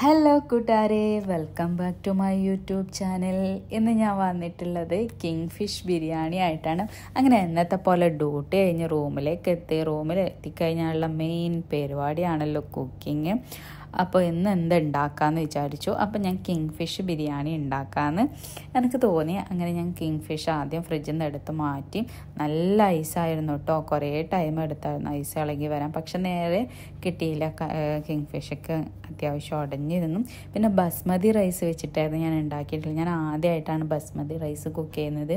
hello കൂട്ടുകാരെ welcome back to my YouTube channel ഇന്ന് ഞാൻ വന്നിട്ടുള്ളത് കിങ് ഫിഷ് ബിരിയാണി ആയിട്ടാണ് അങ്ങനെ എന്നത്തെ പോലെ ഡ്യൂട്ടി കഴിഞ്ഞ് റൂമിലേക്ക് എത്തി റൂമിൽ എത്തിക്കഴിഞ്ഞാലുള്ള മെയിൻ പരിപാടിയാണല്ലോ കുക്കിങ് അപ്പോൾ ഇന്ന് എന്ത് ഉണ്ടാക്കാമെന്ന് വിചാരിച്ചു അപ്പോൾ ഞാൻ കിങ് ഫിഷ് ബിരിയാണി ഉണ്ടാക്കാമെന്ന് എനിക്ക് തോന്നി അങ്ങനെ ഞാൻ കിങ് ഫിഷ് ആദ്യം ഫ്രിഡ്ജിൽ നിന്ന് എടുത്ത് മാറ്റി നല്ല ഐസായിരുന്നു കേട്ടോ കുറേ ടൈം എടുത്തായിരുന്നു ഐസ് ഇളകി വരാൻ പക്ഷെ നേരെ കിട്ടിയില്ല കിങ് ഫിഷൊക്കെ അത്യാവശ്യം ഉടഞ്ഞിരുന്നു പിന്നെ ബസ്മതി റൈസ് വെച്ചിട്ടായിരുന്നു ഞാൻ ഉണ്ടാക്കിയിട്ടില്ല ഞാൻ ആദ്യമായിട്ടാണ് ബസ്മതി റൈസ് കുക്ക് ചെയ്യുന്നത്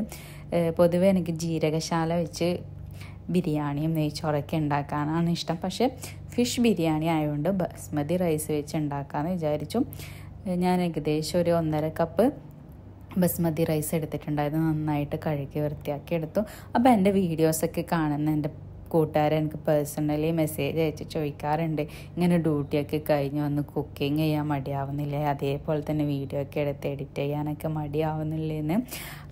പൊതുവെ എനിക്ക് ജീരകശാല വെച്ച് ബിരിയാണിയും നെയ്ച്ചോറൊക്കെ ഉണ്ടാക്കാനാണ് ഇഷ്ടം പക്ഷേ ഫിഷ് ബിരിയാണി ആയതുകൊണ്ട് ബസ്മതി റൈസ് വെച്ച് ഉണ്ടാക്കാമെന്ന് വിചാരിച്ചു ഞാൻ ഏകദേശം ഒരു ഒന്നര കപ്പ് ബസ്മതി റൈസ് എടുത്തിട്ടുണ്ടായിരുന്നു നന്നായിട്ട് കഴുകി വൃത്തിയാക്കി എടുത്തു അപ്പോൾ എൻ്റെ വീഡിയോസൊക്കെ കാണുന്ന എൻ്റെ കൂട്ടുകാരെനിക്ക് പേഴ്സണലി മെസ്സേജ് അയച്ച് ചോദിക്കാറുണ്ട് ഇങ്ങനെ ഡ്യൂട്ടിയൊക്കെ കഴിഞ്ഞ് വന്ന് കുക്കിംഗ് ചെയ്യാൻ മടിയാവുന്നില്ലേ അതേപോലെ തന്നെ വീഡിയോ ഒക്കെ എടുത്ത് എഡിറ്റ് ചെയ്യാനൊക്കെ മടിയാവുന്നില്ലേന്ന്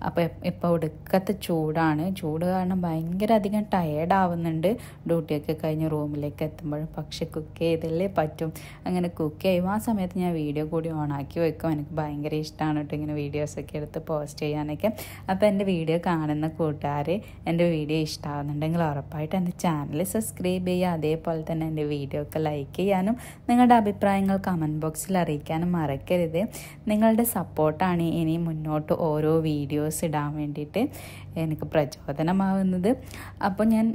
അപ്പോൾ ഇപ്പോൾ ഒടുക്കത്തെ ചൂടാണ് ചൂട് കാരണം ഭയങ്കര അധികം ടയേർഡ് ആവുന്നുണ്ട് ഡ്യൂട്ടിയൊക്കെ കഴിഞ്ഞ് റൂമിലേക്ക് എത്തുമ്പോഴും പക്ഷെ കുക്ക് ചെയ്തല്ലേ പറ്റും അങ്ങനെ കുക്ക് ചെയ്യും ആ സമയത്ത് ഞാൻ വീഡിയോ കൂടി ഓണാക്കി വെക്കും എനിക്ക് ഭയങ്കര ഇഷ്ടമാണ് കേട്ടോ ഇങ്ങനെ വീഡിയോസൊക്കെ എടുത്ത് പോസ്റ്റ് ചെയ്യാനൊക്കെ അപ്പോൾ എൻ്റെ വീഡിയോ കാണുന്ന കൂട്ടുകാർ എൻ്റെ വീഡിയോ ഇഷ്ടമാകുന്നുണ്ടെങ്കിൽ ഉറപ്പായിട്ട് എൻ്റെ ചാനൽ സബ്സ്ക്രൈബ് ചെയ്യുക അതേപോലെ തന്നെ എൻ്റെ വീഡിയോ ഒക്കെ ലൈക്ക് ചെയ്യാനും നിങ്ങളുടെ അഭിപ്രായങ്ങൾ കമൻറ്റ് ബോക്സിൽ അറിയിക്കാനും മറക്കരുത് നിങ്ങളുടെ സപ്പോർട്ടാണ് ഇനി മുന്നോട്ട് ഓരോ വീഡിയോസ് ഇടാൻ വേണ്ടിയിട്ട് എനിക്ക് പ്രചോദനമാവുന്നത് അപ്പോൾ ഞാൻ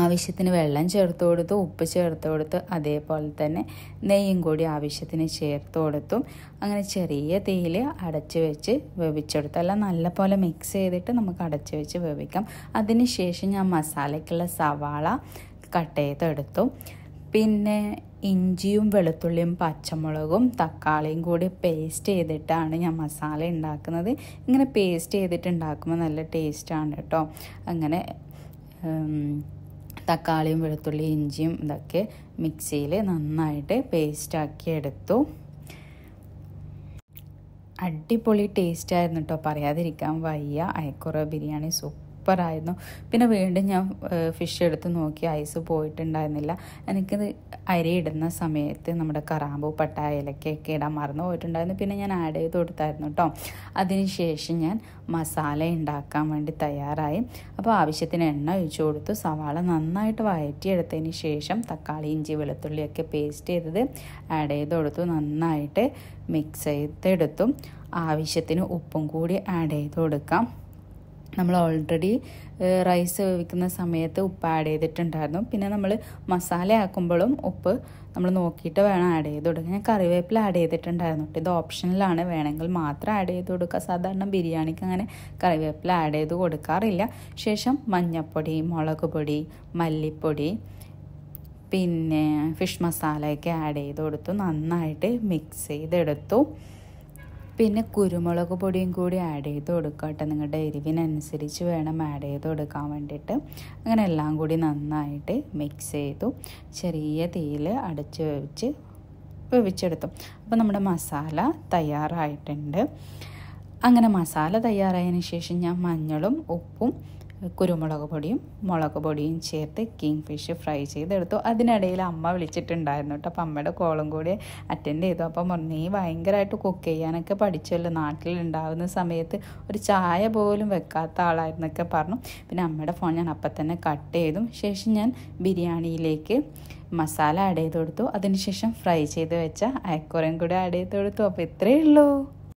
ആവശ്യത്തിന് വെള്ളം ചേർത്ത് കൊടുത്തു ഉപ്പ് ചേർത്ത് കൊടുത്ത് അതേപോലെ തന്നെ നെയ്യും കൂടി ആവശ്യത്തിന് ചേർത്ത് കൊടുത്തും അങ്ങനെ ചെറിയ തീയിൽ അടച്ച് വെച്ച് വേവിച്ചെടുത്തു അല്ല നല്ലപോലെ മിക്സ് ചെയ്തിട്ട് നമുക്ക് അടച്ച് വെച്ച് വേവിക്കാം അതിന് ശേഷം ഞാൻ മസാലയ്ക്കുള്ള സവാള കട്ട് ചെയ്തെടുത്തു പിന്നെ ഇഞ്ചിയും വെളുത്തുള്ളിയും പച്ചമുളകും തക്കാളിയും കൂടി പേസ്റ്റ് ചെയ്തിട്ടാണ് ഞാൻ മസാല ഉണ്ടാക്കുന്നത് ഇങ്ങനെ പേസ്റ്റ് ചെയ്തിട്ട് ഉണ്ടാക്കുമ്പോൾ നല്ല ടേസ്റ്റാണ് കേട്ടോ അങ്ങനെ തക്കാളിയും വെളുത്തുള്ളി ഇഞ്ചിയും ഇതൊക്കെ മിക്സിയിൽ നന്നായിട്ട് പേസ്റ്റാക്കി എടുത്തു അടിപൊളി ടേസ്റ്റ് ആയിരുന്നു കേട്ടോ പറയാതിരിക്കാൻ വയ്യ അയക്കുറ ബിരിയാണി സൂപ്പ് സൂപ്പറായിരുന്നു പിന്നെ വീണ്ടും ഞാൻ ഫിഷ് എടുത്ത് നോക്കി ഐസ് പോയിട്ടുണ്ടായിരുന്നില്ല എനിക്കത് അരിയിടുന്ന സമയത്ത് നമ്മുടെ കറാമ്പു പട്ട ഇലക്കൊക്കെ ഇടാൻ മറന്നു പോയിട്ടുണ്ടായിരുന്നു പിന്നെ ഞാൻ ആഡ് ചെയ്ത് കൊടുത്തായിരുന്നു കേട്ടോ അതിനുശേഷം ഞാൻ മസാല ഉണ്ടാക്കാൻ വേണ്ടി തയ്യാറായി അപ്പോൾ ആവശ്യത്തിന് എണ്ണ ഒഴിച്ചു കൊടുത്തു സവാള നന്നായിട്ട് വഴറ്റിയെടുത്തതിന് ശേഷം തക്കാളി ഇഞ്ചി വെളുത്തുള്ളിയൊക്കെ പേസ്റ്റ് ചെയ്തത് ആഡ് ചെയ്ത് കൊടുത്തു നന്നായിട്ട് മിക്സ് ചെയ്തെടുത്തു ആവശ്യത്തിന് ഉപ്പും കൂടി ആഡ് ചെയ്ത് കൊടുക്കാം നമ്മൾ ഓൾറെഡി റൈസ് വേവിക്കുന്ന സമയത്ത് ഉപ്പ് ആഡ് ചെയ്തിട്ടുണ്ടായിരുന്നു പിന്നെ നമ്മൾ മസാല ആക്കുമ്പോഴും ഉപ്പ് നമ്മൾ നോക്കിയിട്ട് വേണം ആഡ് ചെയ്ത് കൊടുക്കുക ഞാൻ കറിവേപ്പില ആഡ് ചെയ്തിട്ടുണ്ടായിരുന്നു ഇത് ഓപ്ഷനിലാണ് വേണമെങ്കിൽ മാത്രം ആഡ് ചെയ്ത് കൊടുക്കുക സാധാരണ ബിരിയാണിക്ക് അങ്ങനെ കറിവേപ്പില ആഡ് ചെയ്ത് കൊടുക്കാറില്ല ശേഷം മഞ്ഞൾപ്പൊടി മുളക് പൊടി മല്ലിപ്പൊടി പിന്നെ ഫിഷ് മസാലയൊക്കെ ആഡ് ചെയ്ത് കൊടുത്തു നന്നായിട്ട് മിക്സ് ചെയ്തെടുത്തു പിന്നെ കുരുമുളക് പൊടിയും കൂടി ആഡ് ചെയ്ത് കൊടുക്കട്ടെ നിങ്ങളുടെ എരിവിനനുസരിച്ച് വേണം ആഡ് ചെയ്ത് കൊടുക്കാൻ വേണ്ടിയിട്ട് അങ്ങനെ എല്ലാം കൂടി നന്നായിട്ട് മിക്സ് ചെയ്തു ചെറിയ തീയിൽ അടച്ച് വെച്ച് വെവിച്ചെടുത്തു അപ്പോൾ നമ്മുടെ മസാല തയ്യാറായിട്ടുണ്ട് അങ്ങനെ മസാല തയ്യാറായതിന് ശേഷം ഞാൻ മഞ്ഞളും ഉപ്പും കുരുമുളക് പൊടിയും മുളക് പൊടിയും ചേർത്ത് കിങ് ഫിഷ് ഫ്രൈ ചെയ്തെടുത്തു അതിനിടയിൽ അമ്മ വിളിച്ചിട്ടുണ്ടായിരുന്നു കേട്ടോ അപ്പം അമ്മയുടെ കോളും കൂടി അറ്റൻഡ് ചെയ്തു അപ്പോൾ നീ ഭയങ്കരമായിട്ട് കുക്ക് ചെയ്യാനൊക്കെ പഠിച്ചല്ലോ ഉണ്ടാകുന്ന സമയത്ത് ഒരു ചായ പോലും വെക്കാത്ത ആളായിരുന്നൊക്കെ പറഞ്ഞു പിന്നെ അമ്മയുടെ ഫോൺ ഞാൻ അപ്പം തന്നെ കട്ട് ചെയ്തു ശേഷം ഞാൻ ബിരിയാണിയിലേക്ക് മസാല ആഡ് ചെയ്ത് കൊടുത്തു അതിനുശേഷം ഫ്രൈ ചെയ്ത് വെച്ച അയക്കുറയും കൂടി ആഡ് ചെയ്ത് കൊടുത്തു അപ്പോൾ ഇത്രയേ ഉള്ളൂ